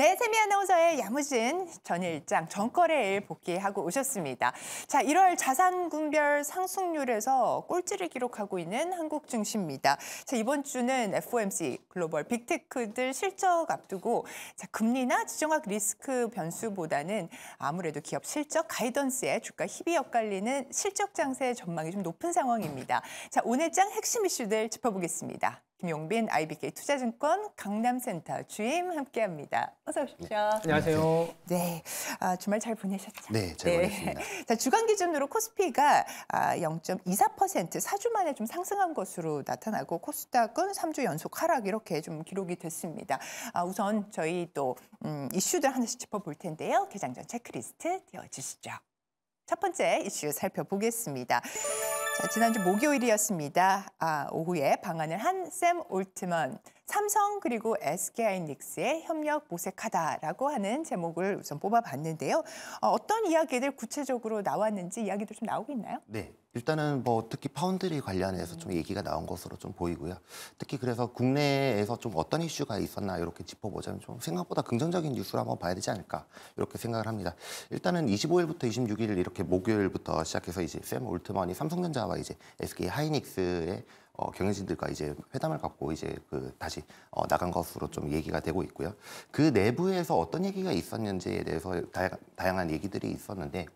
네, 세미 아나운서의 야무진 전일장 전거래일 복귀하고 오셨습니다. 자, 1월 자산분별 상승률에서 꼴찌를 기록하고 있는 한국 증시입니다. 자, 이번 주는 FOMC 글로벌 빅테크들 실적 앞두고 자, 금리나 지정학 리스크 변수보다는 아무래도 기업 실적 가이던스에 주가 힘이 엇갈리는 실적 장세 전망이 좀 높은 상황입니다. 자, 오늘 장 핵심 이슈들 짚어보겠습니다. 김용빈 IBK 투자증권 강남센터 주임 함께합니다. 어서 오십시오. 네. 안녕하세요. 네, 아, 주말 잘 보내셨죠? 네, 잘 네. 보냈습니다. 자, 주간 기준으로 코스피가 아, 0.24% 4주 만에 좀 상승한 것으로 나타나고 코스닥은 3주 연속 하락 이렇게 좀 기록이 됐습니다. 아, 우선 저희 또 음, 이슈들 하나씩 짚어볼 텐데요. 개장전 체크리스트 띄워주시죠. 첫 번째 이슈 살펴보겠습니다. 지난주 목요일이었습니다. 아, 오후에 방한을 한 샘 올트먼 삼성 그리고 SK하이닉스의 협력 모색하다라고 하는 제목을 우선 뽑아봤는데요. 어, 어떤 이야기들 구체적으로 나왔는지 이야기도 좀 나오고 있나요? 네. 일단은 뭐 특히 파운드리 관련해서 좀 얘기가 나온 것으로 좀 보이고요. 특히 그래서 국내에서 좀 어떤 이슈가 있었나 이렇게 짚어보자면 좀 생각보다 긍정적인 뉴스를 한번 봐야 되지 않을까 이렇게 생각을 합니다. 일단은 25일부터 26일 이렇게 목요일부터 시작해서 이제 샘 올트먼이 삼성전자와 이제 SK 하이닉스의 어, 경영진들과 이제 회담을 갖고 이제 그 다시 어, 나간 것으로 좀 얘기가 되고 있고요. 그 내부에서 어떤 얘기가 있었는지에 대해서 다양, 다양한 얘기들이 있었는데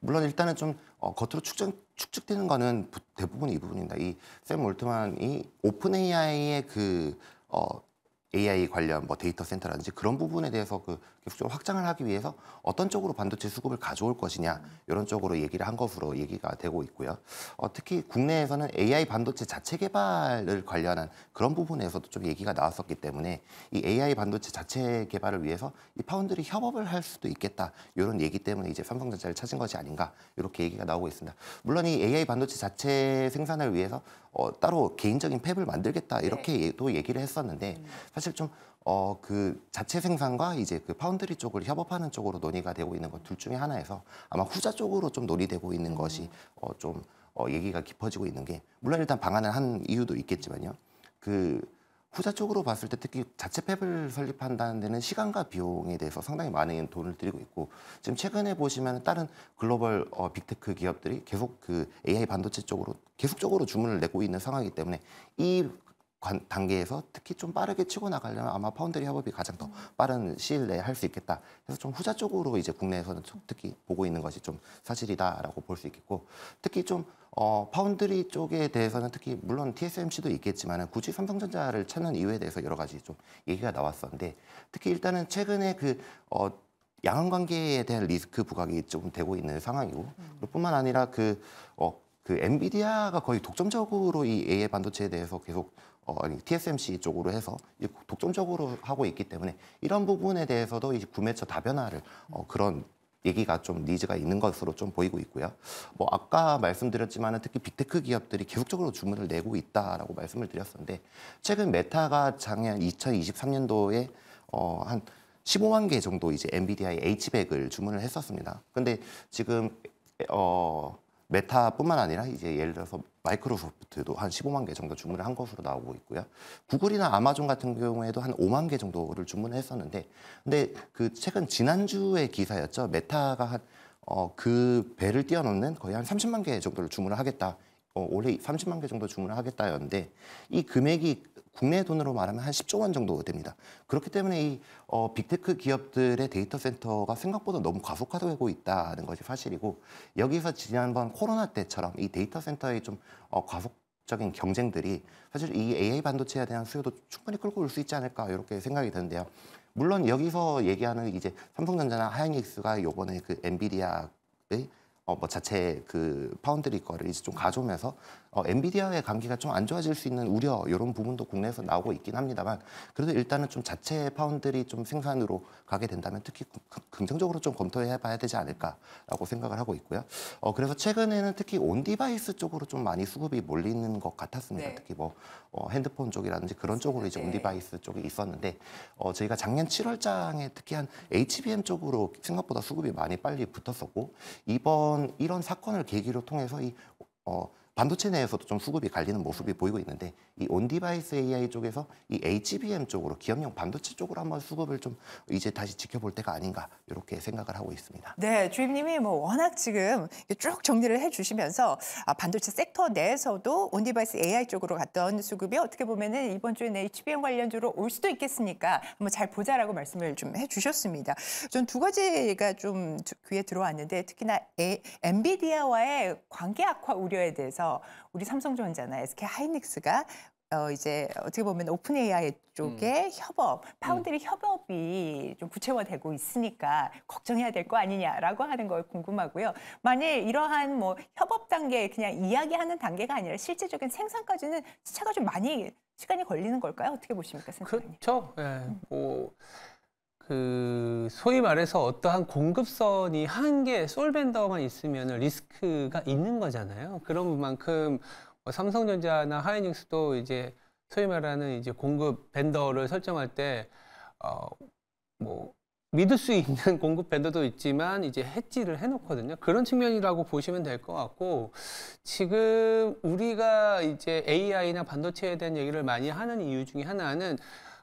물론 일단은 좀 어, 겉으로 축적, 축적되는 거는 부, 대부분 이 부분입니다. 이 샘 올트만이 오픈 AI의 그 어, AI 관련 뭐 데이터 센터라든지 그런 부분에 대해서 그 목적 확장을 하기 위해서 어떤 쪽으로 반도체 수급을 가져올 것이냐 이런 쪽으로 얘기를 한 것으로 얘기가 되고 있고요. 어, 특히 국내에서는 AI 반도체 자체 개발을 관련한 그런 부분에서도 좀 얘기가 나왔었기 때문에 이 AI 반도체 자체 개발을 위해서 이 파운드리 협업을 할 수도 있겠다 이런 얘기 때문에 이제 삼성전자를 찾은 것이 아닌가 이렇게 얘기가 나오고 있습니다. 물론 이 AI 반도체 자체 생산을 위해서 어, 따로 개인적인 팹을 만들겠다 이렇게도 네. 예, 얘기를 했었는데 음. 사실 좀 어, 그 자체 생산과 이제 그 파운드리 쪽을 협업하는 쪽으로 논의가 되고 있는 것 둘 중에 하나에서 아마 후자 쪽으로 좀 논의되고 있는 것이 음. 어, 좀 어, 얘기가 깊어지고 있는 게 물론 일단 방안을 한 이유도 있겠지만요. 그 후자 쪽으로 봤을 때 특히 자체 팹을 설립한다는 데는 시간과 비용에 대해서 상당히 많은 돈을 들이고 있고 지금 최근에 보시면 다른 글로벌 어, 빅테크 기업들이 계속 그 AI 반도체 쪽으로 계속적으로 주문을 내고 있는 상황이기 때문에 이 관, 단계에서 특히 좀 빠르게 치고 나가려면 아마 파운드리 협업이 가장 더 빠른 시일 내에 할 수 있겠다. 그래서 좀 후자 쪽으로 이제 국내에서는 특히 보고 있는 것이 좀 사실이다라고 볼 수 있겠고 특히 좀 어, 파운드리 쪽에 대해서는 특히 물론 TSMC도 있겠지만 굳이 삼성전자를 찾는 이유에 대해서 여러 가지 좀 얘기가 나왔었는데 특히 일단은 최근에 그 어, 양원 관계에 대한 리스크 부각이 좀 되고 있는 상황이고 음. 뿐만 아니라 그 어, 그 엔비디아가 거의 독점적으로 이 AI 반도체에 대해서 계속 어, 아니 TSMC 쪽으로 해서 독점적으로 하고 있기 때문에 이런 부분에 대해서도 이 구매처 다변화를 어, 그런 얘기가 좀 니즈가 있는 것으로 좀 보이고 있고요. 뭐 아까 말씀드렸지만 특히 빅테크 기업들이 계속적으로 주문을 내고 있다라고 말씀을 드렸었는데 최근 메타가 작년 2023년도에 어, 한 15만 개 정도 이제 엔비디아의 H백을 주문을 했었습니다. 근데 지금 어, 메타뿐만 아니라 이제 예를 들어서 마이크로소프트도 한 15만 개 정도 주문을 한 것으로 나오고 있고요. 구글이나 아마존 같은 경우에도 한 5만 개 정도를 주문을 했었는데 근데 그 최근 지난주에 기사였죠. 메타가 한 어, 그 배를 뛰어놓는 거의 한 30만 개 정도를 주문을 하겠다. 어, 올해 30만 개 정도 주문을 하겠다였는데 이 금액이 국내 돈으로 말하면 한 10조 원 정도 됩니다. 그렇기 때문에 이 어, 빅테크 기업들의 데이터 센터가 생각보다 너무 과속화되고 있다는 것이 사실이고 여기서 지난번 코로나 때처럼 이 데이터 센터의 좀 어, 과속 적인 경쟁들이 사실 이 AI 반도체에 대한 수요도 충분히 끌고 올 수 있지 않을까 이렇게 생각이 드는데요. 물론 여기서 얘기하는 이제 삼성전자나 하이닉스가 요번에 그 엔비디아의 어뭐 자체 그 파운드리 거를 이제 좀 가져오면서 어, 엔비디아의 관계가 좀 안 좋아질 수 있는 우려 이런 부분도 국내에서 나오고 있긴 합니다만 그래도 일단은 좀 자체 파운드리 좀 생산으로 가게 된다면 특히 긍정적으로 좀 검토해 봐야 되지 않을까라고 생각을 하고 있고요. 어, 그래서 최근에는 특히 온 디바이스 쪽으로 좀 많이 수급이 몰리는 것 같았습니다. 네. 특히 뭐 어, 핸드폰 쪽이라든지 그런 네. 쪽으로 이제 네. 온 디바이스 쪽이 있었는데 어, 저희가 작년 7월장에 특히 한 HBM 쪽으로 생각보다 수급이 많이 빨리 붙었었고 이번 이런 사건을 계기로 통해서 이 어, 반도체 내에서도 좀 수급이 갈리는 모습이 보이고 있는데 이 온디바이스 AI 쪽에서 이 HBM 쪽으로 기업용 반도체 쪽으로 한번 수급을 좀 이제 다시 지켜볼 때가 아닌가 이렇게 생각을 하고 있습니다. 네, 주임님이 뭐 워낙 지금 쭉 정리를 해주시면서 아, 반도체 섹터 내에서도 온디바이스 AI 쪽으로 갔던 수급이 어떻게 보면은 이번 주에 HBM 관련주로 올 수도 있겠으니까 한번 잘 보자라고 말씀을 좀 해주셨습니다. 전두 가지가 좀 귀에 들어왔는데 특히나 에, 엔비디아와의 관계 악화 우려에 대해서. 우리 삼성전자나 SK 하이닉스가 어 이제 어떻게 보면 오픈 AI 쪽에 음. 협업, 파운드리 음. 협업이 좀 구체화되고 있으니까 걱정해야 될 거 아니냐라고 하는 걸 궁금하고요. 만일 이러한 뭐 협업 단계 그냥 이야기하는 단계가 아니라 실제적인 생산까지는 시차가 좀 많이 시간이 걸리는 걸까요? 어떻게 보십니까, 선생님? 그렇죠. 예. 네. 음. 뭐그 소위 말해서 어떠한 공급선이 한개 솔벤더만 있으면 리스크가 있는 거잖아요. 그런 만큼 뭐 삼성전자나 하이닉스도 이제 소위 말하는 이제 공급 벤더를 설정할 때 어 뭐 믿을 수 있는 공급 벤더도 있지만 이제 해지를 해놓거든요. 그런 측면이라고 보시면 될 것 같고 지금 우리가 이제 AI나 반도체에 대한 얘기를 많이 하는 이유 중에 하나는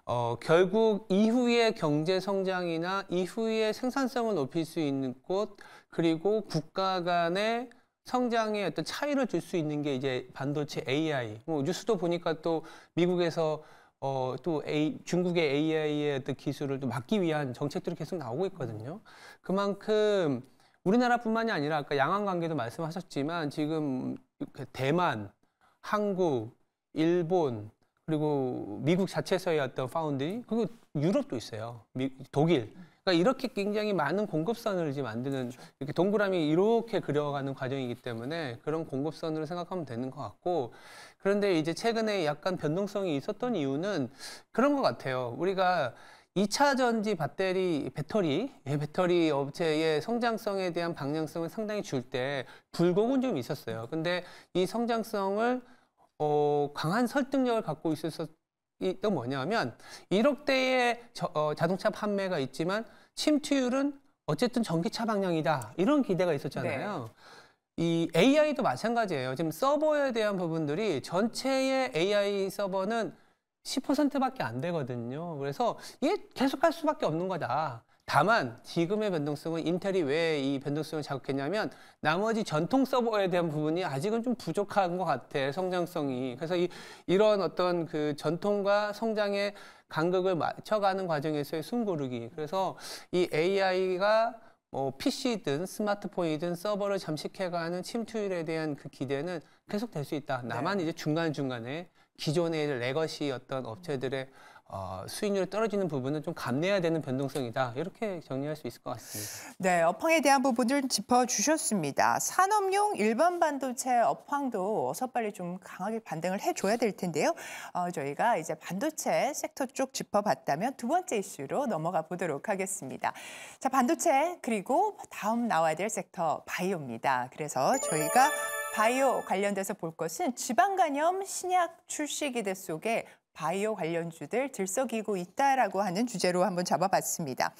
어, 결국 이후의 경제 성장이나 이후의 생산성을 높일 수 있는 곳 그리고 국가 간의 성장에 어떤 차이를 줄 수 있는 게 이제 반도체 AI. 뭐 뉴스도 보니까 또 미국에서 어, 또 A, 중국의 AI의 어떤 기술을 또 막기 위한 정책들이 계속 나오고 있거든요. 그만큼 우리나라뿐만이 아니라 아까 양안 관계도 말씀하셨지만 지금 그 대만, 한국, 일본, 그리고 미국 자체에서의 어떤 파운드리 그리고 유럽도 있어요. 미, 독일. 그러니까 이렇게 굉장히 많은 공급선을 이제 만드는 이렇게 동그라미 이렇게 그려가는 과정이기 때문에 그런 공급선으로 생각하면 되는 것 같고 그런데 이제 최근에 약간 변동성이 있었던 이유는 그런 것 같아요. 우리가 2차 전지 배터리, 배터리, 예, 배터리 업체의 성장성에 대한 방향성을 상당히 줄 때 불곡은 좀 있었어요. 근데 이 성장성을 어, 강한 설득력을 갖고 있어서 또 뭐냐면 1억대의 저, 어, 자동차 판매가 있지만 침투율은 어쨌든 전기차 방향이다 이런 기대가 있었잖아요. 네. 이 AI도 마찬가지예요. 지금 서버에 대한 부분들이 전체의 AI 서버는 10%밖에 안 되거든요. 그래서 이게 계속할 수밖에 없는 거다. 다만 지금의 변동성은 인텔이 왜 이 변동성을 자극했냐면 나머지 전통 서버에 대한 부분이 아직은 좀 부족한 것 같아 성장성이 그래서 이, 이런 어떤 그 전통과 성장의 간극을 맞춰가는 과정에서의 숨고르기 그래서 이 AI가 뭐 PC든 스마트폰이든 서버를 잠식해가는 침투율에 대한 그 기대는 계속 될 수 있다. 나만 네. 이제 중간 중간에 기존의 레거시 어떤 업체들의 어, 수익률이 떨어지는 부분은 좀 감내해야 되는 변동성이다. 이렇게 정리할 수 있을 것 같습니다. 네, 업황에 대한 부분을 짚어주셨습니다. 산업용 일반 반도체 업황도 어서 빨리 좀 강하게 반등을 해줘야 될 텐데요. 어, 저희가 이제 반도체 섹터 쪽 짚어봤다면 두 번째 이슈로 넘어가 보도록 하겠습니다. 자, 반도체 그리고 다음 나와야 될 섹터 바이오입니다. 그래서 저희가 바이오 관련돼서 볼 것은 지방간염 신약 출시 기대 속에 바이오 관련주들 들썩이고 있다라고 하는 주제로 한번 잡아봤습니다.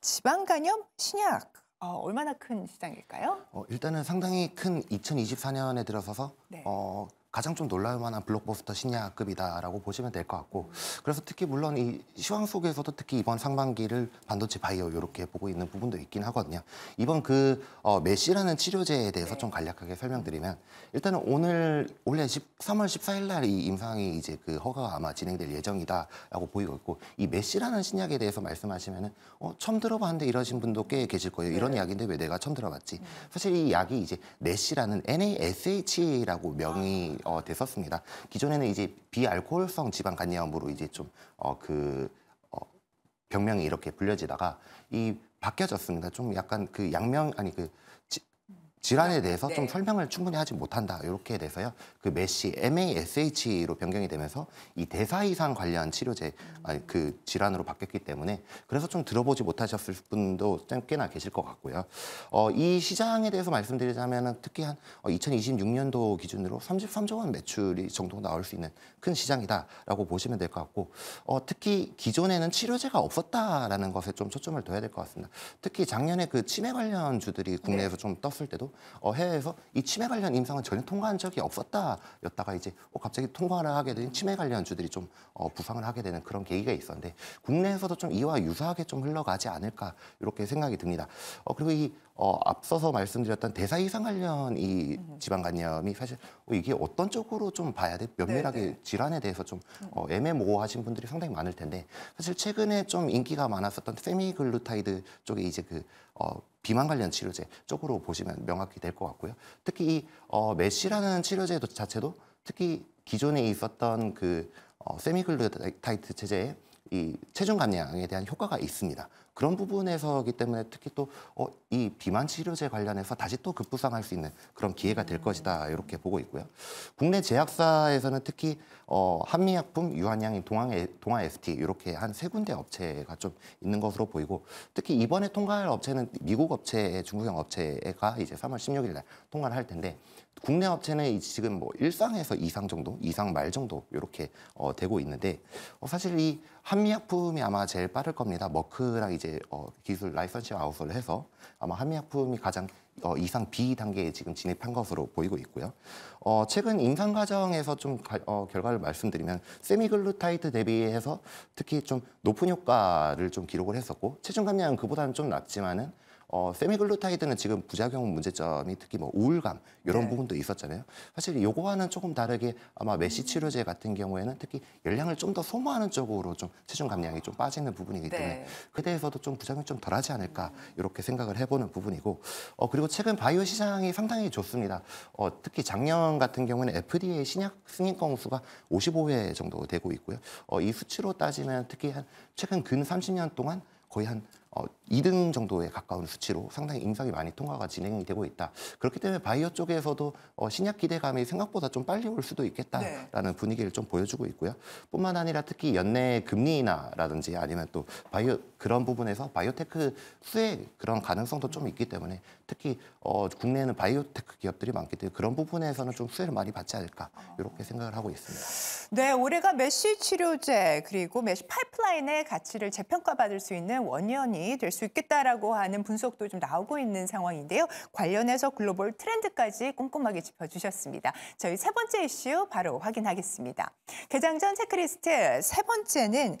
지방간염 신약 어, 얼마나 큰 시장일까요? 어, 일단은 상당히 큰 2024년에 들어서서 네. 어, 가장 좀 놀랄 만한 블록버스터 신약급이다라고 보시면 될 것 같고 그래서 특히 물론 이 시황 속에서도 특히 이번 상반기를 반도체 바이오 이렇게 보고 있는 부분도 있긴 하거든요. 이번 그 어, 메시라는 치료제에 대해서 네. 좀 간략하게 설명드리면 일단은 오늘 원래 13월 14일 날 이 임상이 이제 그 허가가 아마 진행될 예정이다라고 보이고 있고 이 메시라는 신약에 대해서 말씀하시면은 어, 처음 들어봤는데 이러신 분도 꽤 계실 거예요. 이런 네. 약인데 왜 내가 처음 들어봤지? 네. 사실 이 약이 이제 메시라는 NASH라고 명이 아. 어, 됐었습니다. 기존에는 이제 비알코올성 지방 간염으로 이제 좀그 어, 그, 어, 병명이 이렇게 불려지다가 이 바뀌어졌습니다. 좀 약간 그 양명 아니 그 질환에 네. 대해서 네. 좀 설명을 충분히 하지 못한다 이렇게 돼서요 그 메시 MASH로 변경이 되면서 이 대사 이상 관련 치료제 음. 아니, 그 질환으로 바뀌었기 때문에 그래서 좀 들어보지 못하셨을 분도 꽤나 계실 것 같고요 어, 이 시장에 대해서 말씀드리자면 은 특히 한 2026년도 어, 기준으로 33조 원 매출이 정도 나올 수 있는 큰 시장이다라고 보시면 될 것 같고 어, 특히 기존에는 치료제가 없었다라는 것에 좀 초점을 둬야 될 것 같습니다 특히 작년에 그 치매 관련 주들이 국내에서 네. 좀 떴을 때도 어, 해외에서 이 치매 관련 임상은 전혀 통과한 적이 없었다였다가 이제 어, 갑자기 통과를 하게 된 치매 관련 주들이 좀 어, 부상을 하게 되는 그런 계기가 있었는데 국내에서도 좀 이와 유사하게 좀 흘러가지 않을까 이렇게 생각이 듭니다. 어, 그리고 이 어, 앞서서 말씀드렸던 대사 이상 관련 이 지방간염이 음. 사실 어, 이게 어떤 쪽으로 좀 봐야 돼 면밀하게 네네. 네. 질환에 대해서 좀 어, 애매모호하신 분들이 상당히 많을 텐데 사실 최근에 좀 인기가 많았었던 세미글루타이드 쪽에 이제 그 어, 비만 관련 치료제 쪽으로 보시면 명확히 될 것 같고요. 특히 이 어, 메시라는 치료제 도 자체도 특히 기존에 있었던 그 어, 세미글루타이트 체제의 이 체중 감량에 대한 효과가 있습니다. 그런 부분에서기 때문에 특히 또이 어, 비만 치료제 관련해서 다시 또 급부상할 수 있는 그런 기회가 될 음. 것이다 이렇게 보고 있고요. 국내 제약사에서는 특히 어, 한미약품, 유한양인, 동항, 동아 ST 이렇게 한 세 군데 업체가 좀 있는 것으로 보이고 특히 이번에 통과할 업체는 미국 업체, 중국형 업체가 이제 3월 16일 날 통과를 할 텐데 국내 업체는 지금 뭐 1상에서 이상 정도, 이상말 정도 이렇게 어, 되고 있는데 어, 사실 이 한미약품이 아마 제일 빠를 겁니다. 머크랑 이제 어, 기술 라이선시 아웃을 해서 아마 한미약품이 가장 어, 이상 B 단계에 지금 진입한 것으로 보이고 있고요. 어, 최근 임상 과정에서 좀 가, 어, 결과를 말씀드리면 세미글루타이트 대비해서 특히 좀 높은 효과를 좀 기록을 했었고 체중 감량은 그보다는 좀 낮지만은 어, 세미글루타이드는 지금 부작용 문제점이 특히 뭐 우울감 이런 네. 부분도 있었잖아요. 사실 요거와는 조금 다르게 아마 메시 치료제 같은 경우에는 특히 열량을 좀 더 소모하는 쪽으로 좀 체중 감량이 좀 빠지는 부분이기 때문에 네. 그대에서도 좀 부작용이 좀 덜하지 않을까 이렇게 생각을 해보는 부분이고 어, 그리고 최근 바이오 시장이 상당히 좋습니다. 어, 특히 작년 같은 경우는 에 FDA 신약 승인 건수가 55회 정도 되고 있고요. 어, 이 수치로 따지면 특히 한 최근 근 30년 동안 거의 한 어, 2등 정도에 가까운 수치로 상당히 임상이 많이 통과가 진행이 되고 있다. 그렇기 때문에 바이어 쪽에서도 어, 신약 기대감이 생각보다 좀 빨리 올 수도 있겠다라는 네. 분위기를 좀 보여주고 있고요. 뿐만 아니라 특히 연내 금리 나라든지 아니면 또 바이오 그런 부분에서 바이오테크 수혜 그런 가능성도 좀 있기 때문에 특히 어, 국내에는 바이오테크 기업들이 많기 때문에 그런 부분에서는 좀 수혜를 많이 받지 않을까 이렇게 생각을 하고 있습니다. 네, 올해가 메쉬 치료제 그리고 메쉬 파이프라인의 가치를 재평가받을 수 있는 원년이 될 수 있겠다라고 하는 분석도 좀 나오고 있는 상황인데요. 관련해서 글로벌 트렌드까지 꼼꼼하게 짚어주셨습니다. 저희 세 번째 이슈 바로 확인하겠습니다. 개장 전 체크리스트 세 번째는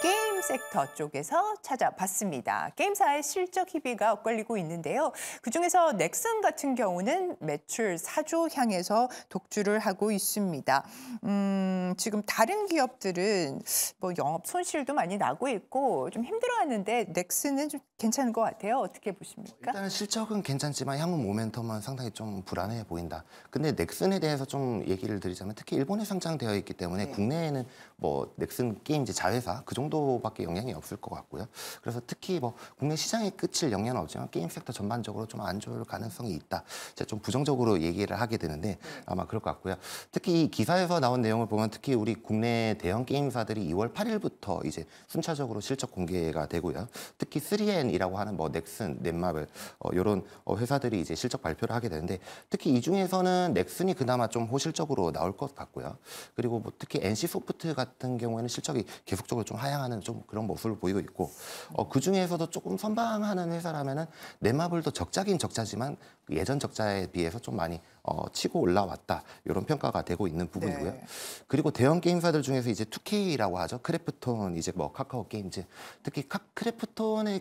게임 섹터 쪽에서 찾아봤습니다. 게임사의 실적 희비가 엇갈리고 있는데요. 그중에서 넥슨 같은 경우는 매출 4조 향해서 독주를 하고 있습니다. 음, 지금 다른 기업들은 뭐 영업 손실도 많이 나고 있고 좀 힘들어하는데 넥슨은 좀 괜찮은 것 같아요. 어떻게 보십니까? 일단은 실적은 괜찮지만 향후 모멘텀은 상당히 좀 불안해 보인다. 근데 넥슨에 대해서 좀 얘기를 드리자면 특히 일본에 상장되어 있기 때문에 네. 국내에는 뭐 넥슨 게임 자회사 그 정도 정도밖에 영향이 없을 것 같고요. 그래서 특히 뭐 국내 시장의 끝을 영향은 없지만 게임 섹터 전반적으로 좀 안 좋을 가능성이 있다. 제가 좀 부정적으로 얘기를 하게 되는데 아마 그럴 것 같고요. 특히 이 기사에서 나온 내용을 보면 특히 우리 국내 대형 게임사들이 2월 8일부터 이제 순차적으로 실적 공개가 되고요. 특히 3N이라고 하는 뭐 넥슨, 넷마블 어, 이런 어, 회사들이 이제 실적 발표를 하게 되는데 특히 이 중에서는 넥슨이 그나마 좀 호실적으로 나올 것 같고요. 그리고 뭐 특히 NC 소프트 같은 경우에는 실적이 계속적으로 좀 하향 사냥하는 좀 그런 모습을 보이고 있고 어, 그 중에서도 조금 선방하는 회사라면은 마블도 적자긴 적자지만 예전 적자에 비해서 좀 많이 어, 치고 올라왔다 이런 평가가 되고 있는 부분이고요. 네. 그리고 대형 게임사들 중에서 이제 2K라고 하죠. 크래프톤 이제 뭐 카카오 게임즈 특히 카, 크래프톤의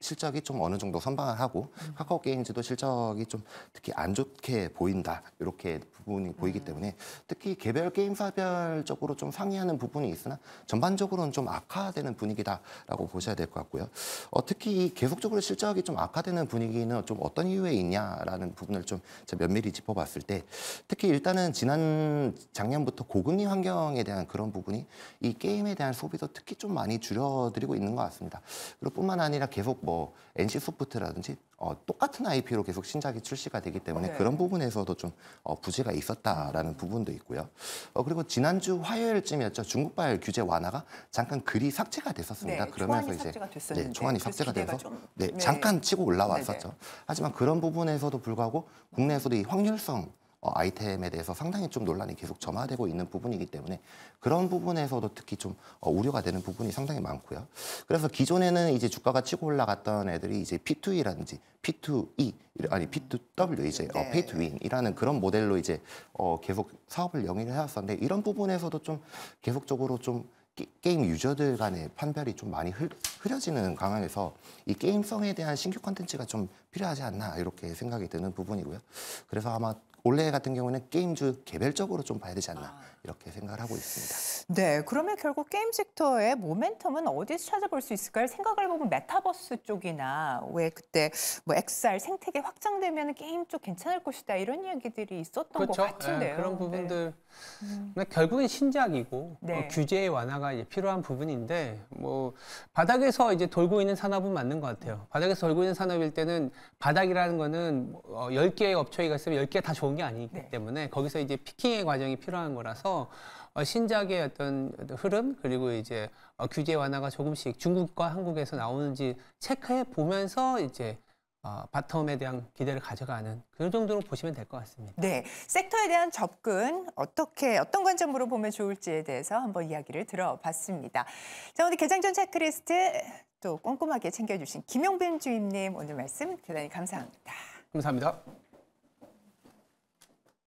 실적이 좀 어느 정도 선방을 하고 음. 카카오 게임즈도 실적이 좀 특히 안 좋게 보인다 이렇게 부분이 보이기 음. 때문에 특히 개별 게임사별적으로 좀상의하는 부분이 있으나 전반적으로는 좀 악화되는 분위기다라고 보셔야 될 것 같고요. 어, 특히 이 계속적으로 실적이 좀 악화되는 분위기는 좀 어떤 이유에 있냐라는 부분을 좀 면밀히 짚어봤을 때 특히 일단은 지난 작년부터 고금리 환경에 대한 그런 부분이 이 게임에 대한 소비도 특히 좀 많이 줄여드리고 있는 것 같습니다. 그리고 뿐만 아니라 계속 뭐 NC 소프트라든지 어, 똑같은 IP로 계속 신작이 출시가 되기 때문에 네. 그런 부분에서도 좀 어, 부재가 있었다라는 부분도 있고요. 어, 그리고 지난주 화요일쯤이었죠. 중국발 규제 완화가 잠깐 글이 삭제가 됐었습니다. 네, 그러면서 이제 네, 초안이 그 삭제가 돼서 좀... 네, 네, 잠깐 치고 올라왔었죠. 하지만 그런 부분에서도 불구하고 국내에서도 이 확률성 어, 아이템에 대해서 상당히 좀 논란이 계속 점화되고 있는 부분이기 때문에 그런 부분에서도 특히 좀 어, 우려가 되는 부분이 상당히 많고요. 그래서 기존에는 이제 주가가 치고 올라갔던 애들이 이제 P2E라든지 P2E 아니 P2W 이제 네. 어, P2Win이라는 그런 모델로 이제 어, 계속 사업을 영위를 해왔었는데 이런 부분에서도 좀 계속적으로 좀 게임 유저들 간의 판별이 좀 많이 흐, 흐려지는 강황에서 이 게임성에 대한 신규 컨텐츠가 좀 필요하지 않나 이렇게 생각이 드는 부분이고요. 그래서 아마 올해 같은 경우는 게임주 개별적으로 좀 봐야 되지 않나 아. 이렇게 생각을 하고 있습니다. 네, 그러면 결국 게임 섹터의 모멘텀은 어디서 찾아볼 수 있을까요? 생각을 보면 메타버스 쪽이나 왜 그때 뭐 XR 생태계 확장되면 게임 쪽 괜찮을 것이다 이런 이야기들이 있었던 그렇죠? 것 예, 같은데요. 에, 그런 부분들. 네. 음. 근데 결국엔 신작이고 그 네. 어, 규제의 완화가 이제 필요한 부분인데 뭐 바닥에서 이제 돌고 있는 산업은 맞는 것 같아요. 바닥에서 돌고 있는 산업일 때는 바닥이라는 거는 어, 10개의 업체가 있으면 10개 다 좋은 게 아니기 네. 때문에 거기서 이제 피킹의 과정이 필요한 거라서 어, 신작의 어떤 흐름 그리고 이제 어, 규제 완화가 조금씩 중국과 한국에서 나오는지 체크해 보면서 이제 어, 바텀에 대한 기대를 가져가는 그 정도로 보시면 될 것 같습니다. 네, 섹터에 대한 접근 어떻게 어떤 관점으로 보면 좋을지에 대해서 한번 이야기를 들어봤습니다. 자, 오늘 개장전 체크리스트 또 꼼꼼하게 챙겨주신 김용빈 주임님 오늘 말씀 대단히 감사합니다. 감사합니다.